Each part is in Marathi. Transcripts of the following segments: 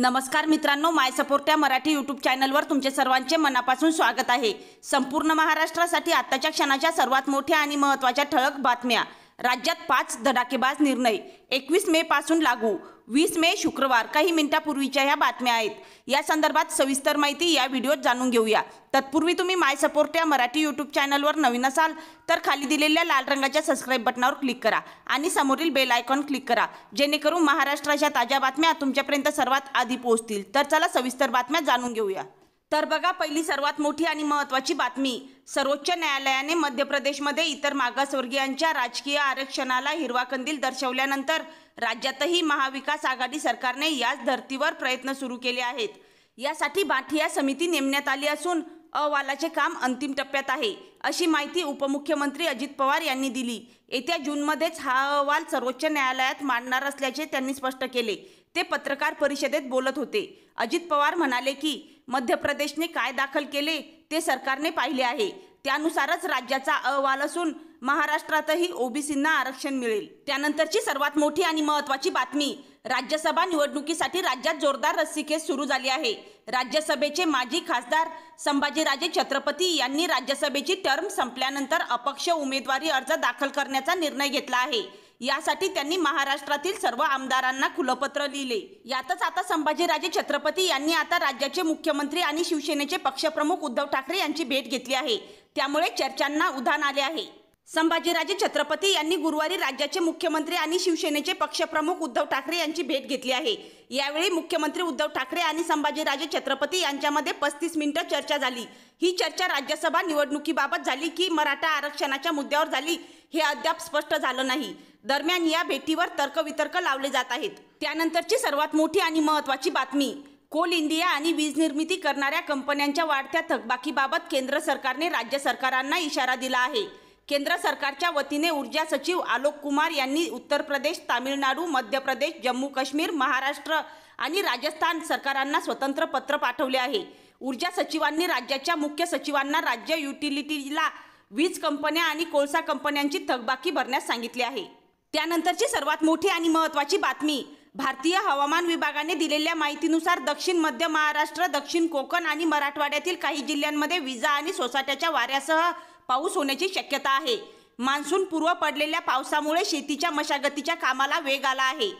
नमस्कार मित्रांनो माय सपोर्ट या मराठी यूट्यूब चॅनलवर तुमचे सर्वांचे मनापासून स्वागत आहे संपूर्ण महाराष्ट्रासाठी आत्ताच्या क्षणाच्या सर्वात मोठ्या आणि महत्त्वाच्या ठळक बातम्या राज्यात पाच धडाकेबाज निर्णय एकवीस मे पासून लागू वीस मे शुक्रवार काही मिनिटांपूर्वीच्या ह्या बातम्या आहेत या संदर्भात सविस्तर माहिती या व्हिडिओत जाणून घेऊया तत्पूर्वी तुम्ही माय सपोर्ट या मराठी यूट्यूब चॅनलवर नवीन असाल तर खाली दिलेल्या लाल रंगाच्या सबस्क्राईब बटनावर क्लिक करा आणि समोरील बेल आयकॉन क्लिक करा जेणेकरून महाराष्ट्राच्या ताज्या बातम्या तुमच्यापर्यंत सर्वात आधी पोहोचतील तर चला सविस्तर बातम्या जाणून घेऊया तर बघा पहिली सर्वात मोठी आणि महत्त्वाची बातमी सर्वोच्च न्यायालयाने मध्य प्रदेशमध्ये इतर मागासवर्गीयांच्या राजकीय आरक्षणाला हिरवा कंदील दर्शवल्यानंतर राज्यातही महाविकास आघाडी सरकारने याच धर्तीवर प्रयत्न सुरू केले आहेत यासाठी बाठिया समिती नेमण्यात आली असून अहवालाचे काम अंतिम टप्प्यात आहे अशी माहिती उपमुख्यमंत्री अजित पवार यांनी दिली येत्या जूनमध्येच हा अहवाल सर्वोच्च न्यायालयात मांडणार असल्याचे त्यांनी स्पष्ट केले ते पत्रकार परिषदेत बोलत होते अजित पवार म्हणाले की मध्य प्रदेशने काय दाखल केले ते सरकारने पाहिले आहे त्यानुसारच राज्याचा अहवाल असून महाराष्ट्रातही ओबीसींना आरक्षण मिळेल त्यानंतरची सर्वात मोठी आणि महत्वाची बातमी राज्यसभा निवडणुकीसाठी राज्यात जोरदार रस्सीखेच सुरू झाली आहे राज्यसभेचे माजी खासदार संभाजीराजे छत्रपती यांनी राज्यसभेची टर्म संपल्यानंतर अपक्ष उमेदवारी अर्ज दाखल करण्याचा निर्णय घेतला आहे यासाठी त्यांनी महाराष्ट्रातील सर्व आमदारांना खुलपत्र लिहिले यातच आता संभाजीराजे छत्रपती यांनी आता राज्याचे मुख्यमंत्री आणि शिवसेनेचे पक्षप्रमुख उद्धव ठाकरे यांची भेट घेतली आहे त्यामुळे चर्चांना उधाण आले आहे संभाजीराजे छत्रपती यांनी गुरुवारी राज्याचे मुख्यमंत्री आणि शिवसेनेचे पक्षप्रमुख उद्धव ठाकरे यांची भेट घेतली आहे यावेळी मुख्यमंत्री उद्धव ठाकरे आणि संभाजीराजे छत्रपती यांच्यामध्ये पस्तीस मिनिटं चर्चा झाली ही चर्चा राज्यसभा निवडणुकीबाबत झाली की मराठा आरक्षणाच्या मुद्द्यावर झाली हे अद्याप स्पष्ट झालं नाही दरम्यान या भेटीवर तर्कवितर्क लावले जात आहेत त्यानंतरची सर्वात मोठी आणि महत्त्वाची बातमी कोल इंडिया आणि वीज निर्मिती करणाऱ्या कंपन्यांच्या वाढत्या थकबाकीबाबत केंद्र सरकारने राज्य सरकारांना इशारा दिला आहे केंद्र सरकारच्या वतीने ऊर्जा सचिव आलोक कुमार यांनी उत्तर प्रदेश तामिळनाडू मध्य प्रदेश जम्मू काश्मीर महाराष्ट्र आणि राजस्थान सरकारांना स्वतंत्र पत्र पाठवले आहे ऊर्जा सचिवांनी राज्याच्या मुख्य सचिवांना राज्य युटिलिटीला वीज कंपन्या आणि कोळसा कंपन्यांची थकबाकी भरण्यास सांगितले आहे त्यानंतरची सर्वात मोठी आणि महत्त्वाची बातमी भारतीय हवामान विभागाने दिलेल्या माहितीनुसार दक्षिण मध्य महाराष्ट्र दक्षिण कोकण आणि मराठवाड्यातील काही जिल्ह्यांमध्ये विजा आणि सोसाट्याच्या वाऱ्यासह पाऊस होण्याची शक्यता आहे मान्सून पूर्व पडलेल्या पावसामुळे शेतीच्या मशागतीच्या कामाला वेग आला आहे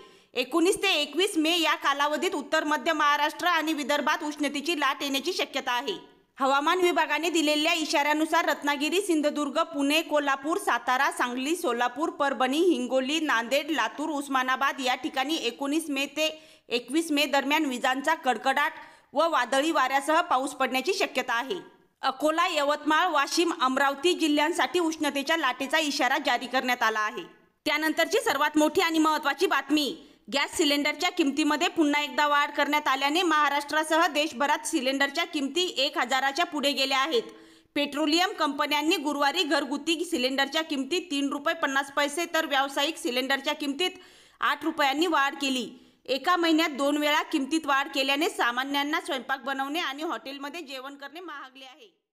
एकोणीस ते एकवीस मे या कालावधीत उत्तर मध्य महाराष्ट्र आणि विदर्भात उष्णतेची लाट येण्याची शक्यता आहे हवामान विभागाने दिलेल्या इशाऱ्यानुसार रत्नागिरी सिंधुदुर्ग पुणे कोल्हापूर सातारा सांगली सोलापूर परभणी हिंगोली नांदेड लातूर उस्मानाबाद या ठिकाणी एकोणीस मे ते एकवीस मे दरम्यान विजांचा कडकडाट व वादळी वाऱ्यासह पाऊस पडण्याची शक्यता आहे अकोला यवतमाळ वाशिम अमरावती जिल्ह्यांसाठी उष्णतेच्या लाटेचा इशारा जारी करण्यात आला आहे त्यानंतरची सर्वात मोठी आणि महत्त्वाची बातमी गॅस सिलेंडरच्या किमतीमध्ये पुन्हा एकदा वाढ करण्यात आल्याने महाराष्ट्रासह देशभरात सिलेंडरच्या किमती एक हजाराच्या पुढे गेल्या आहेत पेट्रोलियम कंपन्यांनी गुरुवारी घरगुती सिलेंडरच्या किमती तीन रुपये पन्नास पैसे तर व्यावसायिक सिलेंडरच्या किमतीत आठ रुपयांनी वाढ केली एका महिन्यात दोन वेळा किमतीत वाढ केल्याने सामान्यांना स्वयंपाक बनवणे आणि हॉटेलमध्ये जेवण करणे महागले आहे